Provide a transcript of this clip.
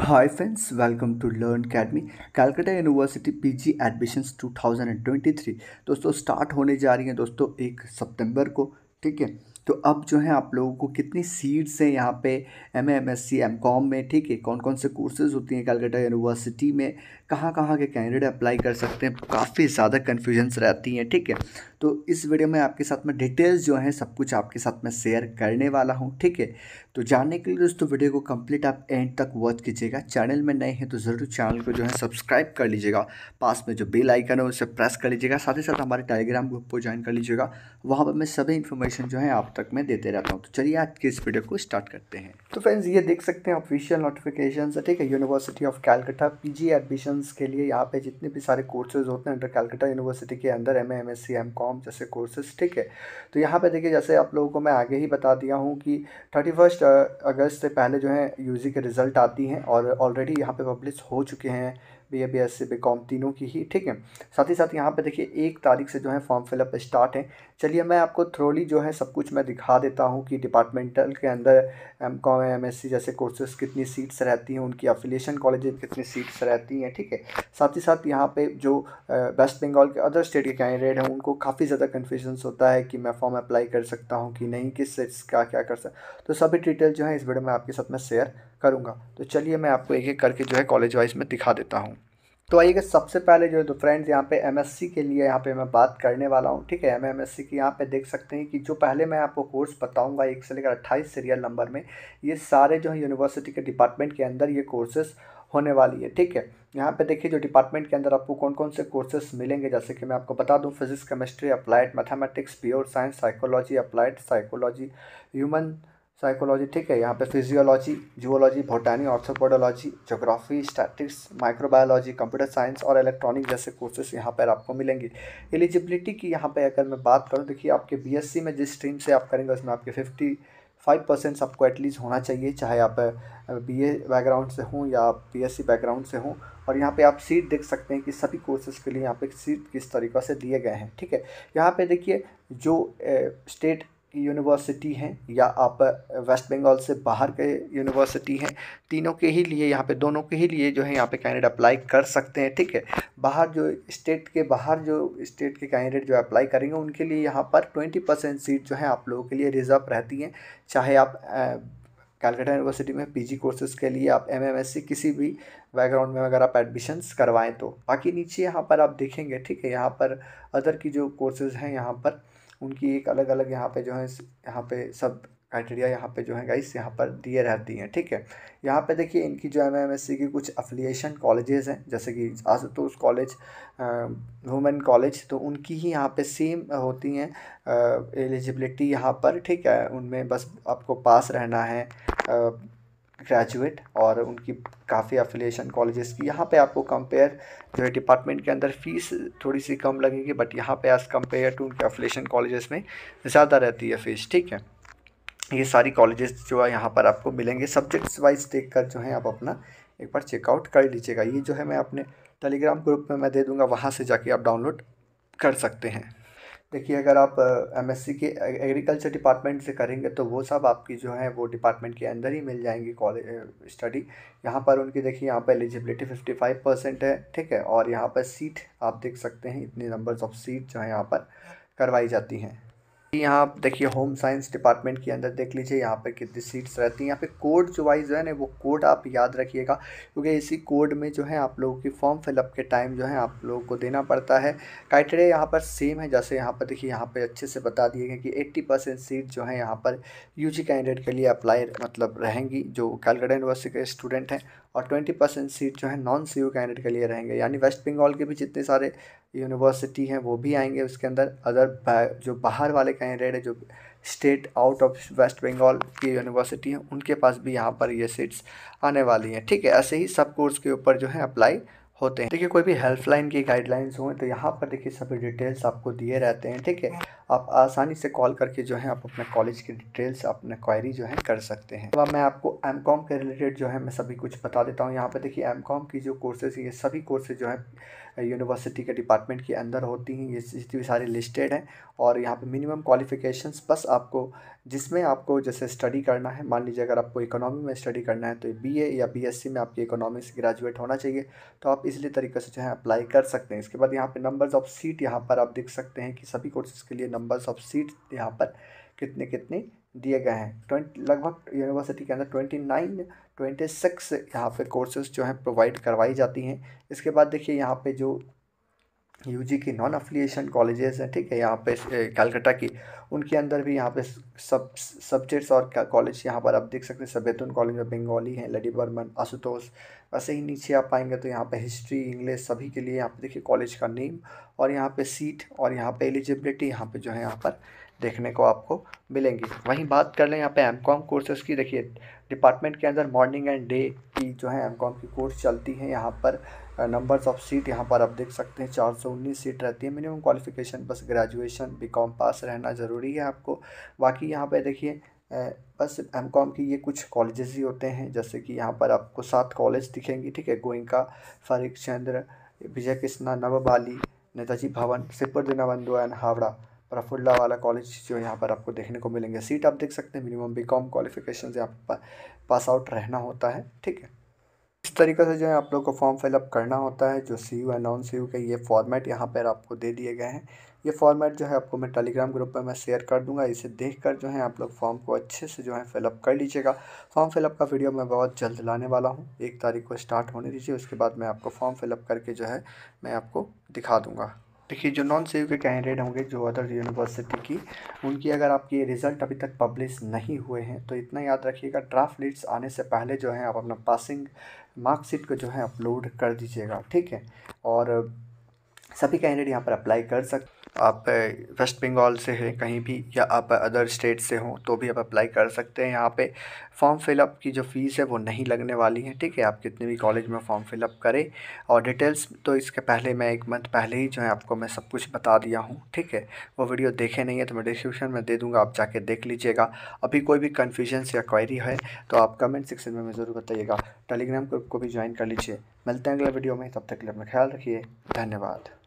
high academy friends, university P G admissions two thousand and twenty three दोस्तों start होने जा रही हैं दोस्तों एक सितंबर को ठीक है तो अब जो है आप लोगों को कितनी सीट्स हैं यहाँ पे M M S C M com में ठीक है कौन कौन से कोर्सेज होती हैं कलकत्ता यूनिवर्सिटी में कहाँ कहाँ के कैंडिडेट अप्लाई कर सकते हैं काफ़ी ज़्यादा कन्फ्यूजन्स रहती हैं ठीक है तो इस वीडियो में आपके साथ में डिटेल्स जो हैं सब कुछ आपके साथ में शेयर करने वाला हूँ ठीक है तो जानने के लिए दोस्तों वीडियो को कंप्लीट आप एंड तक वॉच कीजिएगा चैनल में नए हैं तो ज़रूर चैनल को जो है सब्सक्राइब कर लीजिएगा पास में जो बेल आइकन है उसे प्रेस कर लीजिएगा साथ ही साथ हमारे टेलीग्राम ग्रुप को ज्वाइन कर लीजिएगा वहाँ पर मैं सभी इन्फॉर्मेशन जो है आप तक मैं देते रहता हूँ तो चलिए आज के इस वीडियो को स्टार्ट करते हैं तो फ्रेंड्स ये देख सकते हैं ऑफिशियल नोटिफिकेशन है ठीक है university of Calcutta P admission के लिए यहाँ पर जितने भी सारे कोर्सेज होते हैं अंडर कैलकटा यूनिवर्सिटी के अंदर M A M S C M com platform जैसे कोर्सेज ठीक है तो यहाँ पे देखिए जैसे आप लोगों को मैं आगे ही बता दिया हूँ कि थर्टी फर्स्ट अगस्त से पहले जो है यूजी के रिज़ल्ट आती हैं और ऑलरेडी यहाँ पे पब्लिश हो चुके हैं B A B S C B com तीनों की ही ठीक है साथ ही साथ यहाँ पे देखिए एक तारीख से जो है फॉर्म फिलअप स्टार्ट है चलिए मैं आपको थ्रोली जो है सब कुछ मैं दिखा देता हूँ कि डिपार्टमेंटल के अंदर M com M S C जैसे कोर्सेज कितनी सीट्स रहती हैं उनकी अफिलेशन कॉलेज में कितनी सीट्स रहती हैं ठीक है साथ ही साथ यहाँ पर जो वेस्ट बंगाल के अदर स्टेट के कैंडिडेट हैं उनको काफ़ी ज़्यादा कन्फ्यूजन्स होता है कि मैं फॉर्म अप्लाई कर सकता हूँ कि नहीं किस सेट्स का क्या कर सकता तो सभी डिटेल जो है इस वीडियो में आपके साथ मैं शेयर करूँगा तो चलिए मैं आपको एक एक करके जो है कॉलेज वाइज में दिखा देता हूँ तो आइए सबसे पहले जो है तो फ्रेंड्स यहाँ पे एमएससी के लिए यहाँ पे मैं बात करने वाला हूँ ठीक है एस एमएससी की यहाँ पे देख सकते हैं कि जो पहले मैं आपको कोर्स बताऊँगा एक से लेकर अट्ठाईस सीरियल नंबर में ये सारे जो है यूनिवर्सिटी के डिपार्टमेंट के अंदर ये कोर्सेस होने वाली है ठीक है यहाँ पे देखिए जो डिपार्टमेंट के अंदर आपको कौन कौन से कोर्सेस मिलेंगे जैसे कि मैं आपको बता दूँ physics chemistry applied mathematics pure science psychology applied psychology human psychology ठीक है यहाँ पे physiology geology botany arthropodology geography statics microbiology computer science और इलेक्ट्रॉनिक जैसे कोर्सेज यहाँ पर आपको मिलेंगे एलिजिबिलिटी की यहाँ पर अगर मैं बात करूँ देखिए आपके बी में जिस स्ट्रीम से आप करेंगे उसमें आपके फिफ्टी फाइव परसेंट आपको एटलीस्ट होना चाहिए चाहे आप बी ए बैकग्राउंड से हों या BSc B S C background से हों और यहाँ पे आप सीट देख सकते हैं कि सभी कोर्सेज़ के लिए यहाँ पे सीट किस तरीक़ा से दिए गए हैं ठीक है यहाँ पे देखिए जो ए, स्टेट की यूनिवर्सिटी हैं या आप वेस्ट बंगाल से बाहर के यूनिवर्सिटी हैं तीनों के ही लिए यहाँ पे दोनों के ही लिए जो है यहाँ पे कैंडिडेट अप्लाई कर सकते हैं ठीक है बाहर जो स्टेट के बाहर जो स्टेट के कैंडिडेट जो अप्लाई करेंगे उनके लिए यहाँ पर ट्वेंटी परसेंट सीट जो है आप लोगों के लिए रिज़र्व रहती हैं चाहे आप कैलकाटा यूनिवर्सिटी में पी कोर्सेज़ के लिए आप एम किसी भी बैकग्राउंड में अगर आप एडमिशन्स करवाएँ तो बाकी नीचे यहाँ पर आप देखेंगे ठीक है यहाँ पर अदर की जो कोर्सेज़ हैं यहाँ पर उनकी एक अलग अलग यहाँ पे जो है यहाँ पे सब क्राइटेरिया यहाँ पे जो है गाइस यहाँ पर दिए रहती हैं ठीक है यहाँ पे देखिए इनकी जो एम एम की कुछ अफिलिएशन कॉलेजेस हैं जैसे कि आशुतोष कॉलेज वुमेन कॉलेज तो उनकी ही यहाँ पे सेम होती हैं एलिजिबिलिटी यहाँ पर ठीक है उनमें बस आपको पास रहना है आ, ग्रेजुएट और उनकी काफ़ी अफिलिएशन कॉलेजेस की यहाँ पे आपको कंपेयर जो है डिपार्टमेंट के अंदर फीस थोड़ी सी कम लगेगी बट यहाँ पे एज़ कम्पेयर टू उनके अफिलेशन कॉलेजेस में ज़्यादा रहती है फीस ठीक है ये सारी कॉलेजेस जो है यहाँ पर आपको मिलेंगे सब्जेक्ट्स वाइज देख कर जो है आप अपना एक बार चेकआउट कर लीजिएगा ये जो है मैं अपने टेलीग्राम ग्रुप में मैं दे दूँगा वहाँ से जाके आप डाउनलोड कर सकते हैं देखिए अगर आप एमएससी के एग्रीकल्चर डिपार्टमेंट से करेंगे तो वो सब आपकी जो है वो डिपार्टमेंट के अंदर ही मिल जाएंगी कॉलेज स्टडी यहाँ पर उनकी देखिए यहाँ पर एलिजिबिलिटी फिफ्टी फाइव परसेंट है ठीक है और यहाँ पर सीट आप देख सकते हैं इतने नंबर्स ऑफ सीट जो है यहाँ पर करवाई जाती हैं यहाँ आप देखिए होम साइंस डिपार्टमेंट के अंदर देख लीजिए यहाँ पर कितनी सीट्स रहती हैं यहाँ पे कोड जो वाइज है ना वो कोड आप याद रखिएगा क्योंकि इसी कोड में जो है आप लोगों की फॉर्म फिलअप के टाइम जो है आप लोगों को देना पड़ता है क्राइटेरिया यहाँ पर सेम है जैसे यहाँ पर देखिए यहाँ पर अच्छे से बता दिए गए कि एट्टी परसेंट सीट जो है यहाँ पर यू कैंडिडेट के लिए अप्लाई मतलब रहेंगी जो कैलकाटा यूनिवर्सिटी के स्टूडेंट हैं और ट्वेंटी परसेंट सीट जो है नॉन सी कैंडिडेट के लिए रहेंगे यानी वेस्ट बंगाल के भी जितने सारे यूनिवर्सिटी हैं वो भी आएंगे उसके अंदर अदर जो बाहर वाले कैंडिडेट हैं जो state out of West Bengal की यूनिवर्सिटी हैं उनके पास भी यहाँ पर ये सीट्स आने वाली हैं ठीक है ऐसे ही सब कोर्स के ऊपर जो है अप्लाई होते हैं देखिए कोई भी हेल्पलाइन की गाइडलाइंस हों तो यहाँ पर देखिए सभी डिटेल्स आपको दिए रहते हैं ठीक है आप आसानी से कॉल करके जो है आप अपने कॉलेज की डिटेल्स अपने क्वायरी जो है कर सकते हैं अब तो मैं आपको एम के रिलेटेड जो है मैं सभी कुछ बता देता हूँ यहाँ पर देखिए एम की जो कोर्सेज ये सभी कोर्सेज जो है यूनिवर्सिटी के डिपार्टमेंट के अंदर होती हैं ये जितनी भी सारी लिस्टेड हैं और यहाँ पे मिनिमम क्वालिफिकेशंस बस आपको जिसमें आपको जैसे स्टडी करना है मान लीजिए अगर आपको इकोनॉमी में स्टडी करना है तो बीए या बीएससी में आपकी इकोनॉमिक्स ग्रेजुएट होना चाहिए तो आप इसलिए तरीके से जो है अप्लाई कर सकते हैं इसके बाद यहाँ पर नंबर्स ऑफ सीट यहाँ पर आप देख सकते हैं कि सभी कोर्सेज़ के लिए नंबर्स ऑफ सीट यहाँ पर कितने कितने दिए गए हैं ट्वेंटी लगभग यूनिवर्सिटी के अंदर ट्वेंटी नाइन ट्वेंटी सिक्स यहाँ पे कोर्सेज जो हैं प्रोवाइड करवाई जाती हैं इसके बाद देखिए यहाँ पे जो यूजी की नॉन अफिलिएशन कॉलेजेस हैं ठीक है यहाँ पे कलकत्ता की उनके अंदर भी यहाँ पे सब सब्जेक्ट्स और कॉलेज यहाँ पर आप देख सकते हैं सबेतुन कॉलेज में बंगाली हैं लडी बर्मन आशुतोष वैसे ही नीचे आप आएंगे तो यहाँ पे हिस्ट्री इंग्लिश सभी के लिए यहाँ पे देखिए कॉलेज का नेम और यहाँ पे सीट और यहाँ पे एलिजिबिलिटी यहाँ पे जो है यहाँ पर देखने को आपको मिलेंगी वहीं बात कर लें यहाँ पे एम कॉम कोर्सेज़ की देखिए डिपार्टमेंट के अंदर मॉर्निंग एंड डे की जो है एम कॉम की कोर्स चलती है यहाँ पर नंबर्स ऑफ सीट यहाँ पर आप देख सकते हैं चार सौ उन्नीस सीट रहती है मिनिमम क्वालिफिकेशन बस ग्रेजुएशन कॉम पास रहना ज़रूरी है आपको बाकी यहाँ पर देखिए बस एम कॉम की ये कुछ कॉलेजेस ही होते हैं जैसे कि यहाँ पर आपको सात कॉलेज दिखेंगी ठीक है गोइंका फरीक चंद्र विजय कृष्णा नवबाली नेताजी भवन सिपुर दिनाबंधु एंड हावड़ा प्रफुल्ला वाला कॉलेज जो यहाँ पर आपको देखने को मिलेंगे सीट आप देख सकते हैं मिनिमम बी कॉम क्वालिफिकेशन से आप पास आउट रहना होता है ठीक है इस तरीके से जो है आप लोग को फॉर्म फिलअप करना होता है जो C U and non C U के ये फॉर्मेट यहाँ पर आपको दे दिए गए हैं ये फॉर्मेट जो है आपको मैं टेलीग्राम ग्रुप पर मैं शेयर कर दूंगा इसे देखकर जो है आप लोग फॉर्म को अच्छे से जो है फिलअप कर लीजिएगा फॉर्म फिलअप का वीडियो मैं बहुत जल्द लाने वाला हूँ एक तारीख को स्टार्ट होने दीजिए उसके बाद मैं आपको फॉर्म फिलअप करके जो है मैं आपको दिखा दूँगा देखिए जो नॉन सी के कैंडिडेट होंगे जो अदर यूनिवर्सिटी की उनकी अगर आपकी रिज़ल्ट अभी तक पब्लिश नहीं हुए हैं तो इतना याद रखिएगा ड्राफ्ट लिस्ट आने से पहले जो है आप अपना पासिंग मार्कशीट को जो है अपलोड कर दीजिएगा ठीक है और सभी कैंडिडेट यहाँ पर अप्लाई कर सकते आप वेस्ट बंगाल से हैं कहीं भी या आप अदर स्टेट से हों तो भी आप अप्लाई कर सकते हैं यहाँ पे फॉर्म फिलअप की जो फ़ीस है वो नहीं लगने वाली है ठीक है आप कितने भी कॉलेज में फॉर्म फिलअप करें और डिटेल्स तो इसके पहले मैं एक मंथ पहले ही जो है आपको मैं सब कुछ बता दिया हूँ ठीक है वो वीडियो देखे नहीं है तो मैं डिस्क्रिप्शन में दे दूँगा आप जाके देख लीजिएगा अभी कोई भी कन्फ्यूजन या क्वायरी है तो आप कमेंट सेक्शन में ज़रूर बताइएगा टेलीग्राम ग्रुप को भी ज्वाइन कर लीजिए मिलते हैं अगले वीडियो में तब तक के लिए अपना ख्याल रखिए धन्यवाद